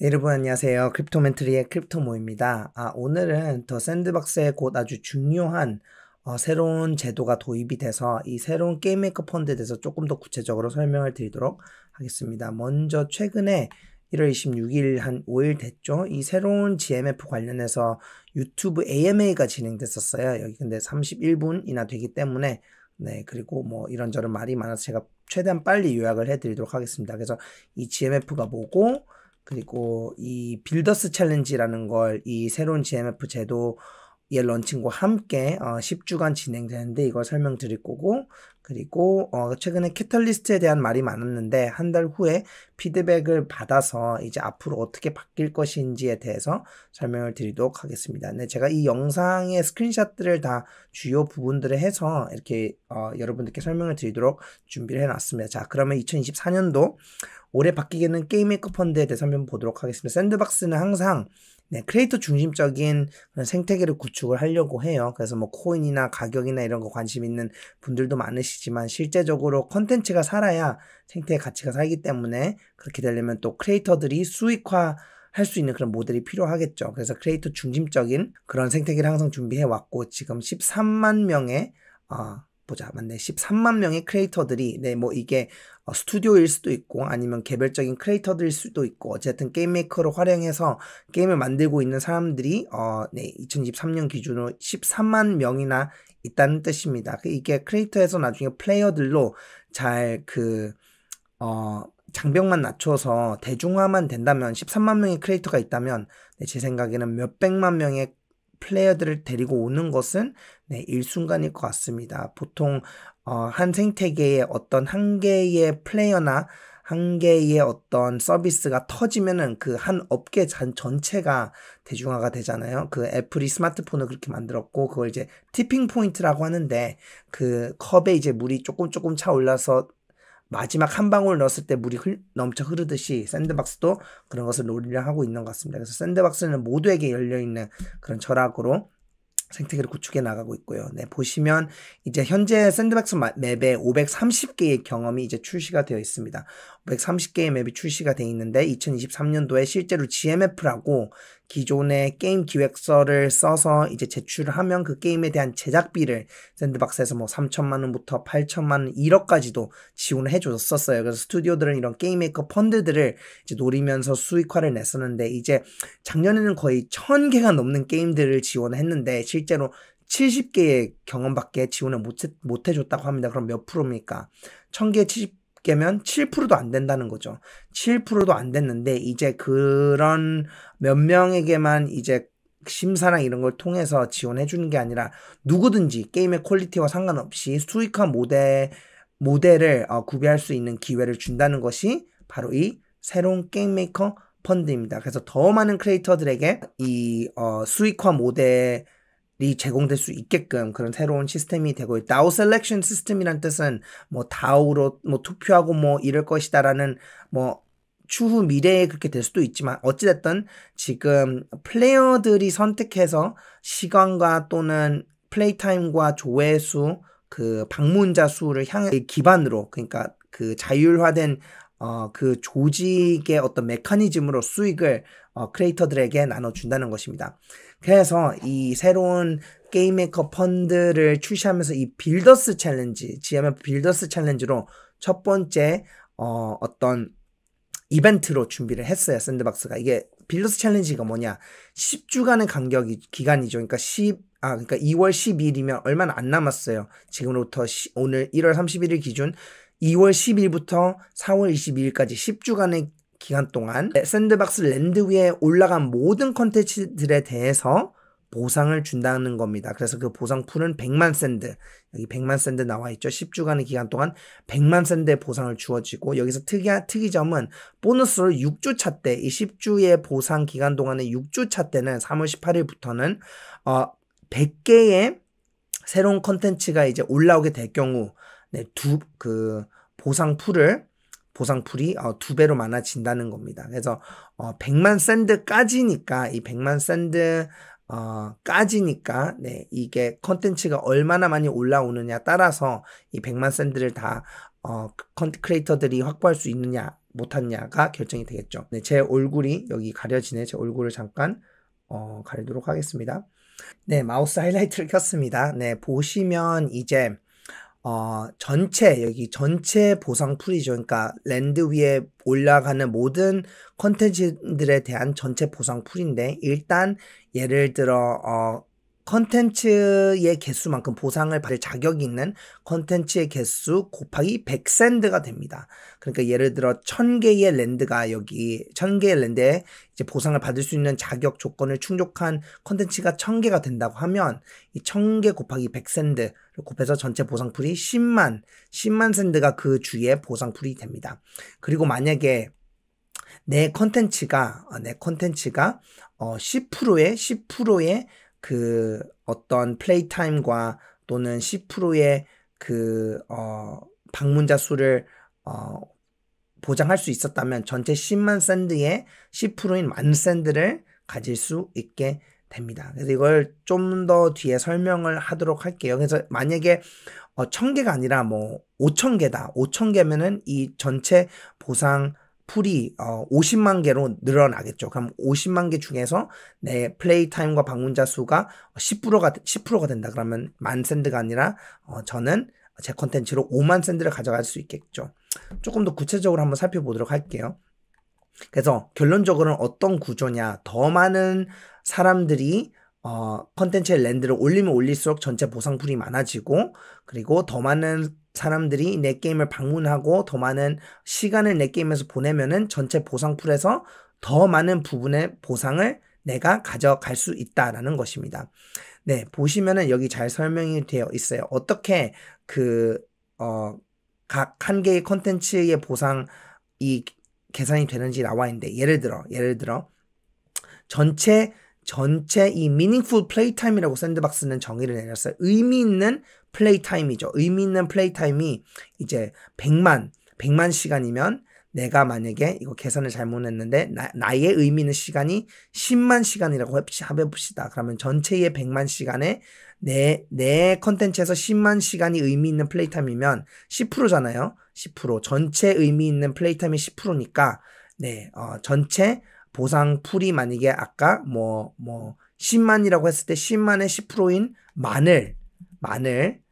여러분 안녕하세요. 크립토멘트리의 크립토모입니다. 아, 오늘은 더 샌드박스에 곧 아주 중요한 어, 새로운 제도가 도입이 돼서 이 새로운 게임메이커 펀드에 대해서 조금 더 구체적으로 설명을 드리도록 하겠습니다. 먼저 최근에 1월 26일 한 5일 됐죠. 이 새로운 GMF 관련해서 유튜브 AMA가 진행됐었어요. 여기 근데 31분이나 되기 때문에 네, 그리고 뭐 이런저런 말이 많아서 제가 최대한 빨리 요약을 해드리도록 하겠습니다. 그래서 이 GMF가 뭐고, 그리고 이 빌더스 챌린지라는 걸 이 새로운 GMF 제도 이 예, 런칭과 함께 어, 10주간 진행되는데 이걸 설명드릴 거고 그리고 어, 최근에 캐털리스트에 대한 말이 많았는데 한 달 후에 피드백을 받아서 이제 앞으로 어떻게 바뀔 것인지에 대해서 설명을 드리도록 하겠습니다. 네, 제가 이 영상의 스크린샷들을 다 주요 부분들을 해서 이렇게 어, 여러분들께 설명을 드리도록 준비를 해놨습니다. 자, 그러면 2024년도 올해 바뀌게는 게임 메이커 펀드에 대해서 한번 보도록 하겠습니다. 샌드박스는 항상 네, 크리에이터 중심적인 그런 생태계를 구축을 하려고 해요. 그래서 뭐 코인이나 가격이나 이런 거 관심 있는 분들도 많으시지만 실제적으로 컨텐츠가 살아야 생태의 가치가 살기 때문에 그렇게 되려면 또 크리에이터들이 수익화 할 수 있는 그런 모델이 필요하겠죠. 그래서 크리에이터 중심적인 그런 생태계를 항상 준비해 왔고 지금 13만 명의 어, 보자. 맞네. 13만 명의 크리에이터들이, 네, 뭐 이게 어, 스튜디오일 수도 있고 아니면 개별적인 크리에이터들일 수도 있고 어쨌든 게임메이커를 활용해서 게임을 만들고 있는 사람들이, 어, 네, 2023년 기준으로 13만 명이나 있다는 뜻입니다. 그 이게 크리에이터에서 나중에 플레이어들로 잘 그, 어, 장벽만 낮춰서 대중화만 된다면 13만 명의 크리에이터가 있다면 네, 제 생각에는 몇백만 명의 플레이어들을 데리고 오는 것은 네, 일순간일 것 같습니다. 보통 어, 한 생태계의 어떤 한 개의 플레이어나 한 개의 어떤 서비스가 터지면은 그 한 업계 전체가 대중화가 되잖아요. 그 애플이 스마트폰을 그렇게 만들었고 그걸 이제 티핑 포인트라고 하는데 그 컵에 이제 물이 조금 조금 차 올라서 마지막 한 방울 넣었을 때 물이 흘, 넘쳐 흐르듯이 샌드박스도 그런 것을 노리려 하고 있는 것 같습니다. 그래서 샌드박스는 모두에게 열려있는 그런 철학으로 생태계를 구축해 나가고 있고요. 네, 보시면 이제 현재 샌드박스 맵에 530개의 경험이 이제 출시가 되어 있습니다. 530개의 맵이 출시가 되어 있는데 2023년도에 실제로 GMF라고 기존의 게임 기획서를 써서 이제 제출을 하면 그 게임에 대한 제작비를 샌드박스에서 뭐 3천만 원부터 8천만 원, 1억까지도 지원을 해줬었어요. 그래서 스튜디오들은 이런 게임메이커 펀드들을 이제 노리면서 수익화를 냈었는데 이제 작년에는 거의 1000개가 넘는 게임들을 지원했는데 을 실제로 70개의 경험밖에 지원을 못, 못 해줬다고 합니다. 그럼 몇 프로입니까? 1000개 70 합면 7%도 안 된다는 거죠. 7%도 안 됐는데 이제 그런 몇 명에게만 이제 심사랑 이런 걸 통해서 지원해 주는 게 아니라 누구든지 게임의 퀄리티와 상관없이 수익화 모델 모델을 어, 구비할 수 있는 기회를 준다는 것이 바로 이 새로운 게임 메이커 펀드입니다. 그래서 더 많은 크리에이터들에게 이 어, 수익화 모델 이 제공될 수 있게끔 그런 새로운 시스템이 되고 있다. 아웃 셀렉션 시스템이란 뜻은 뭐 다우로 뭐 투표하고 뭐 이럴 것이다라는 뭐 추후 미래에 그렇게 될 수도 있지만 어찌됐든 지금 플레이어들이 선택해서 시간과 또는 플레이 타임과 조회수 그 방문자 수를 향해 기반으로 그러니까 그 자율화된 어, 그 조직의 어떤 메커니즘으로 수익을 어, 크리에이터들에게 나눠준다는 것입니다. 그래서 이 새로운 게임 메이커 펀드를 출시하면서 이 빌더스 챌린지, 지하면 빌더스 챌린지로 첫 번째 어, 어떤 이벤트로 준비를 했어요. 샌드박스가 이게 빌더스 챌린지가 뭐냐? 10주간의 간격 이 기간이죠. 그러니까 10 아, 그러니까 2월 10일이면 얼마 안 남았어요. 지금으로부터 시, 오늘 1월 31일 기준 2월 10일부터 4월 22일까지 10주간의 기간 동안 샌드박스 랜드 위에 올라간 모든 컨텐츠들에 대해서 보상을 준다는 겁니다. 그래서 그 보상 풀은 100만 샌드. 여기 100만 샌드 나와 있죠. 10주간의 기간 동안 100만 샌드의 보상을 주어지고 여기서 특이한 특이점은 보너스로 6주차 때이 10주의 보상 기간 동안의 6주차 때는 3월 18일부터는 어 100개의 새로운 컨텐츠가 이제 올라오게 될 경우 네, 두그 보상 풀을 보상풀이 어, 두 배로 많아진다는 겁니다. 그래서 어, 100만 샌드까지니까 이 100만 샌드 어, 까지니까, 네, 이게 컨텐츠가 얼마나 많이 올라오느냐 따라서 이 100만 샌드를 다, 어, 컨트 크리에이터들이 확보할 수 있느냐, 못하냐가 결정이 되겠죠. 네, 제 얼굴이 여기 가려지네. 제 얼굴을 잠깐, 어, 가리도록 하겠습니다. 네, 마우스 하이라이트를 켰습니다. 네, 보시면 이제 어, 전체, 여기 전체 보상 풀이죠. 그러니까 랜드 위에 올라가는 모든 컨텐츠들에 대한 전체 보상 풀인데, 일단 예를 들어, 어, 컨텐츠의 개수만큼 보상을 받을 자격이 있는 컨텐츠의 개수 곱하기 100샌드가 됩니다. 그러니까 예를 들어 1000개의 랜드가 여기 1000개의 랜드에 이제 보상을 받을 수 있는 자격 조건을 충족한 컨텐츠가 1000개가 된다고 하면 이 1000개 곱하기 100샌드 를 곱해서 전체 보상풀이 10만 10만 샌드가 그 주에 보상풀이 됩니다. 그리고 만약에 내 컨텐츠가 어, 내 컨텐츠가 어 10%의 10%의 그 어떤 플레이 타임과 또는 10%의 그, 어, 방문자 수를, 어, 보장할 수 있었다면 전체 10만 샌드의 10%인 만 샌드를 가질 수 있게 됩니다. 그래서 이걸 좀 더 뒤에 설명을 하도록 할게요. 그래서 만약에 어, 1000개가 아니라 뭐 5000개다. 5000개면은 이 전체 보상 풀이 어 50만 개로 늘어나겠죠. 그럼 50만 개 중에서 내 플레이 타임과 방문자 수가 10%가 10%가 된다. 그러면 만 샌드가 아니라 어 저는 제 컨텐츠로 5만 샌드를 가져갈 수 있겠죠. 조금 더 구체적으로 한번 살펴보도록 할게요. 그래서 결론적으로는 어떤 구조냐. 더 많은 사람들이 어, 컨텐츠의 랜드를 올리면 올릴수록 전체 보상풀이 많아지고, 그리고 더 많은 사람들이 내 게임을 방문하고 더 많은 시간을 내 게임에서 보내면은 전체 보상 풀에서 더 많은 부분의 보상을 내가 가져갈 수 있다라는 것입니다. 네, 보시면은 여기 잘 설명이 되어 있어요. 어떻게 그, 어, 각 한 개의 컨텐츠의 보상이 계산이 되는지 나와 있는데, 예를 들어, 예를 들어, 전체, 전체 이 meaningful playtime이라고 샌드박스는 정의를 내렸어요. 의미 있는 플레이 타임이죠. 의미 있는 플레이 타임이 이제 100만, 100만 시간이면 내가 만약에 이거 계산을 잘못했는데 나, 의 의미 있는 시간이 10만 시간이라고 합해봅시다. 그러면 전체의 100만 시간에 내, 내 컨텐츠에서 10만 시간이 의미 있는 플레이 타임이면 10%잖아요. 10% 전체 의미 있는 플레이 타임이 10%니까 네, 어, 전체 보상 풀이 만약에 아까 뭐뭐 뭐 10만이라고 뭐 했을 때 10만의 10%인 만을 만을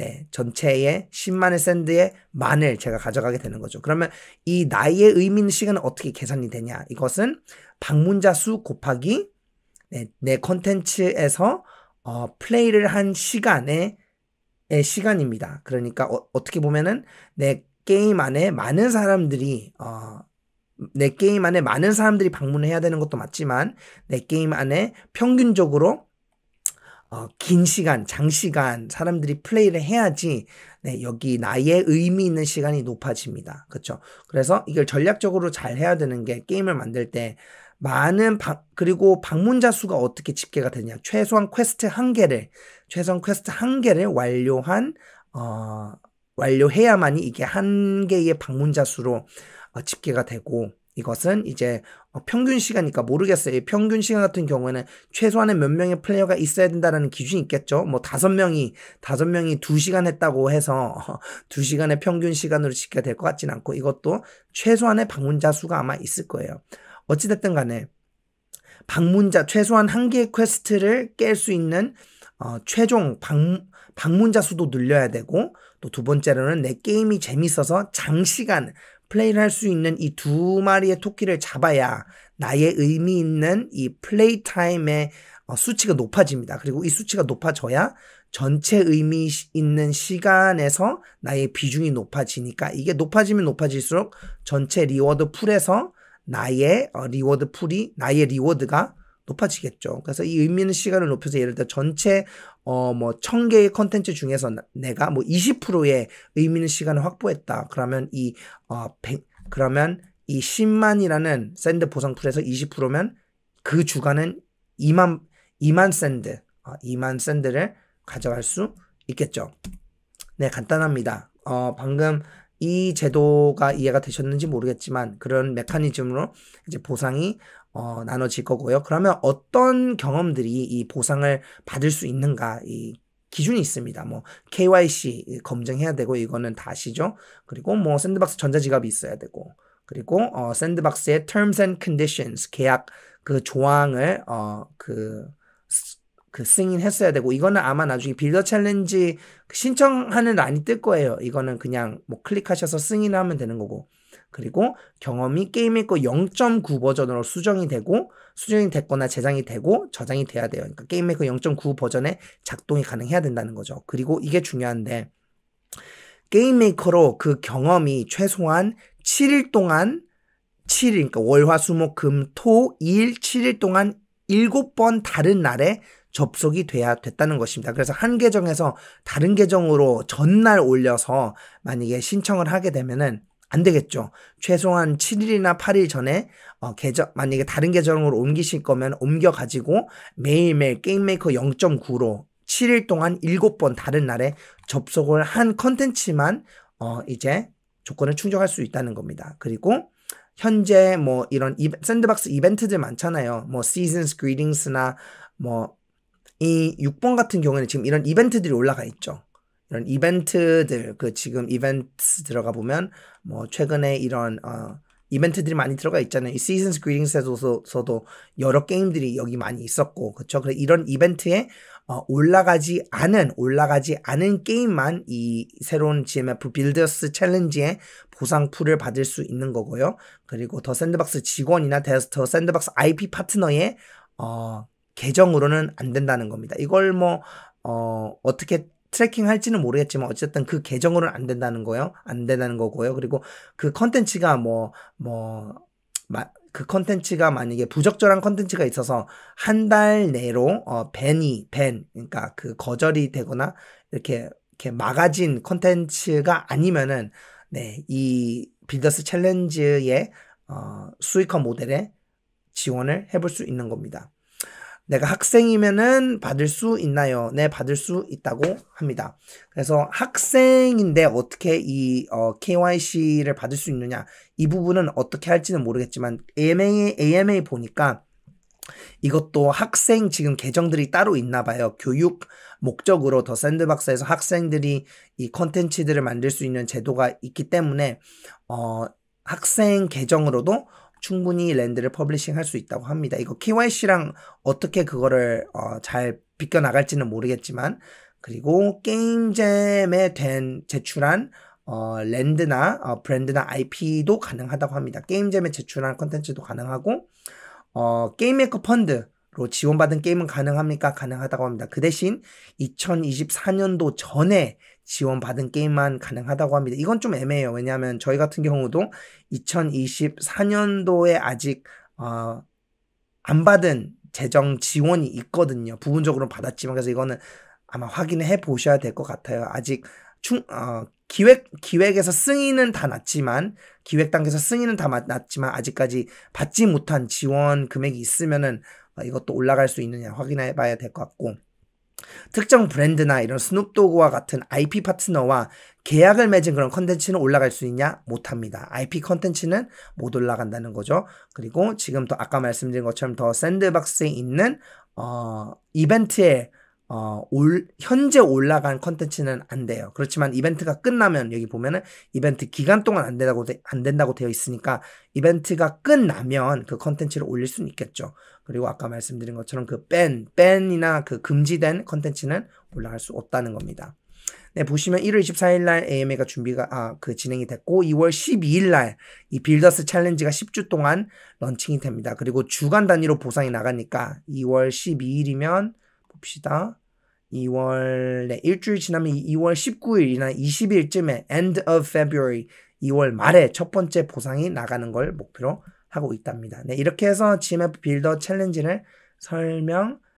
네, 전체의 10만의 샌드의 만을 제가 가져가게 되는 거죠. 그러면 이 나이의 의미식은 어떻게 계산이 되냐? 이것은 방문자 수 곱하기 네, 내 컨텐츠에서 어, 플레이를 한 시간의 시간입니다. 그러니까 어, 떻게 보면은 내 게임 안에 많은 사람들이 어, 내 게임 안에 많은 사람들이 방문해야 되는 것도 맞지만 내 게임 안에 평균적으로 어, 긴 시간, 장시간 사람들이 플레이를 해야지 네, 여기 나의 의미 있는 시간이 높아집니다. 그렇죠? 그래서 이걸 전략적으로 잘 해야 되는 게 게임을 만들 때 많은 방, 그리고 방문자 수가 어떻게 집계가 되냐? 최소한 퀘스트 한 개를 최소한 퀘스트 한 개를 완료한 어, 완료해야만이 이게 한 개의 방문자 수로 어, 집계가 되고 이것은 이제 어, 평균 시간이니까 모르겠어요. 평균 시간 같은 경우에는 최소한의 몇 명의 플레이어가 있어야 된다라는 기준이 있겠죠. 뭐 다섯 명이 다섯 명이 두 시간 했다고 해서 두 시간의 평균 시간으로 지켜야 될 것 같진 않고 이것도 최소한의 방문자 수가 아마 있을 거예요. 어찌됐든 간에 방문자 최소한 한 개의 퀘스트를 깰 수 있는 어, 최종 방, 방문자 수도 늘려야 되고 또 두 번째로는 내 게임이 재밌어서 장시간 플레이를 할 수 있는 이 두 마리의 토끼를 잡아야 나의 의미 있는 이 플레이 타임의 어, 수치가 높아집니다. 그리고 이 수치가 높아져야 전체 의미 있는 시간에서 나의 비중이 높아지니까 이게 높아지면 높아질수록 전체 리워드 풀에서 나의 어, 리워드 풀이 나의 리워드가 높아지겠죠. 그래서 이 의미 있는 시간을 높여서 예를 들어 전체 어, 뭐, 천개의 컨텐츠 중에서 내가 뭐 20%의 의미 있는 시간을 확보했다. 그러면 이, 어, 1 그러면 이 10만이라는 샌드 보상풀에서 20%면 그 주간은 2만, 2만 샌드, 어, 2만 샌드를 가져갈 수 있겠죠. 네, 간단합니다. 어, 방금 이 제도가 이해가 되셨는지 모르겠지만 그런 메커니즘으로 이제 보상이 어, 나눠질 거고요. 그러면 어떤 경험들이 이 보상을 받을 수 있는가 이 기준이 있습니다. 뭐 KYC 검증해야 되고 이거는 다 아시죠? 그리고 뭐 샌드박스 전자지갑이 있어야 되고 그리고 어, 샌드박스의 terms and conditions 계약 그 조항을 어그 그, 그 승인했어야 되고 이거는 아마 나중에 빌더 챌린지 신청하는 란이 뜰 거예요. 이거는 그냥 뭐 클릭하셔서 승인하면 되는 거고 그리고 경험이 게임의 거0.9 버전으로 수정이 되고 수정이 됐거나 재장이 되고 저장이 돼야 돼요. 그러니까 게임의 그0.9 버전에 작동이 가능해야 된다는 거죠. 그리고 이게 중요한데 게임 메이커로 그 경험이 최소한 7일 동안 7일 그러니까 월화수목금토 일 7일 동안 7번 다른 날에 접속이 돼야 됐다는 것입니다. 그래서 한 계정에서 다른 계정으로 전날 올려서 만약에 신청을 하게 되면은 안 되겠죠. 최소한 7일이나 8일 전에 어, 계정 만약에 다른 계정으로 옮기실 거면 옮겨 가지고 매일매일 게임메이커 0.9로 7일 동안 7번 다른 날에 접속을 한 컨텐츠만 어, 이제 조건을 충족할 수 있다는 겁니다. 그리고 현재 뭐 이런 이베, 샌드박스 이벤트들 많잖아요. 뭐 시즌스 그리딩스나 뭐이 6번 같은 경우에는 지금 이런 이벤트들이 올라가 있죠. 이런 이벤트들 그 지금 이벤트 들어가 보면 뭐 최근에 이런 어 이벤트들이 많이 들어가 있잖아요. 이 시즌스 그리딩스에서도 여러 게임들이 여기 많이 있었고 그렇죠. 그래 이런 이벤트에 어, 올라가지 않은 올라가지 않은 게임만 이 새로운 GMF 빌더스 챌린지에 보상풀을 받을 수 있는 거고요. 그리고 더 샌드박스 직원이나 더 샌드박스 IP 파트너의 어, 계정으로는 안 된다는 겁니다. 이걸 뭐 어, 어떻게 트래킹 할지는 모르겠지만 어쨌든 그 계정으로는 안 된다는 거예요. 안 된다는 거고요. 그리고 그 컨텐츠가 뭐, 뭐, 마, 그 컨텐츠가 만약에 부적절한 컨텐츠가 있어서 한 달 내로 어, 벤이 벤, 그러니까 그 거절이 되거나 이렇게, 이렇게 막아진 컨텐츠가 아니면은 네, 이 빌더스 챌린지의 어, 수익화 모델에 지원을 해볼 수 있는 겁니다. 내가 학생이면은 받을 수 있나요? 네, 받을 수 있다고 합니다. 그래서 학생인데 어떻게 이 어, KYC를 받을 수 있느냐 이 부분은 어떻게 할지는 모르겠지만 AMA AMA 보니까 이것도 학생 지금 계정들이 따로 있나 봐요. 교육 목적으로 더 샌드박스에서 학생들이 이 컨텐츠들을 만들 수 있는 제도가 있기 때문에 어 학생 계정으로도 충분히 랜드를 퍼블리싱 할 수 있다고 합니다. 이거 KYC랑 어떻게 그거를 어, 잘 비껴나갈지는 모르겠지만 그리고 게임잼에 된 제출한 어, 랜드나 어, 브랜드나 IP도 가능하다고 합니다. 게임잼에 제출한 컨텐츠도 가능하고 어, 게임메이커 펀드 로 지원받은 게임은 가능합니까? 가능하다고 합니다. 그 대신 2024년도 전에 지원받은 게임만 가능하다고 합니다. 이건 좀 애매해요. 왜냐하면 저희 같은 경우도 2024년도에 아직 어, 안 받은 재정 지원이 있거든요. 부분적으로 받았지만 그래서 이거는 아마 확인해 보셔야 될 것 같아요. 아직 충, 어, 기획, 기획에서 승인은 다 났지만, 기획 단계에서 승인은 다 났지만, 아직까지 받지 못한 지원 금액이 있으면은, 어, 이것도 올라갈 수 있느냐 확인해 봐야 될 것 같고, 특정 브랜드나 이런 스눕도그와 같은 IP 파트너와 계약을 맺은 그런 컨텐츠는 올라갈 수 있냐? 못합니다. IP 컨텐츠는 못 올라간다는 거죠. 그리고 지금 또 아까 말씀드린 것처럼 더 샌드박스에 있는 어, 이벤트에 어, 올, 현재 올라간 컨텐츠는 안 돼요. 그렇지만 이벤트가 끝나면 여기 보면은 이벤트 기간 동안 안 된다고 안 된다고 되어 있으니까 이벤트가 끝나면 그 컨텐츠를 올릴 수는 있겠죠. 그리고 아까 말씀드린 것처럼 그 밴, 밴이나 그 금지된 컨텐츠는 올라갈 수 없다는 겁니다. 네, 보시면 1월 24일 날 AMA가 준비가, 아, 그 진행이 됐고, 2월 12일 날 이 빌더스 챌린지가 10주 동안 런칭이 됩니다. 그리고 주간 단위로 보상이 나가니까 2월 12일이면, 봅시다. 2월, 네, 일주일 지나면 2월 19일이나 20일쯤에 end of February, 2월 말에 첫 번째 보상이 나가는 걸 목표로 하고 있답니다. 네, 이렇게 해서 GMF 빌더 챌린지를 설명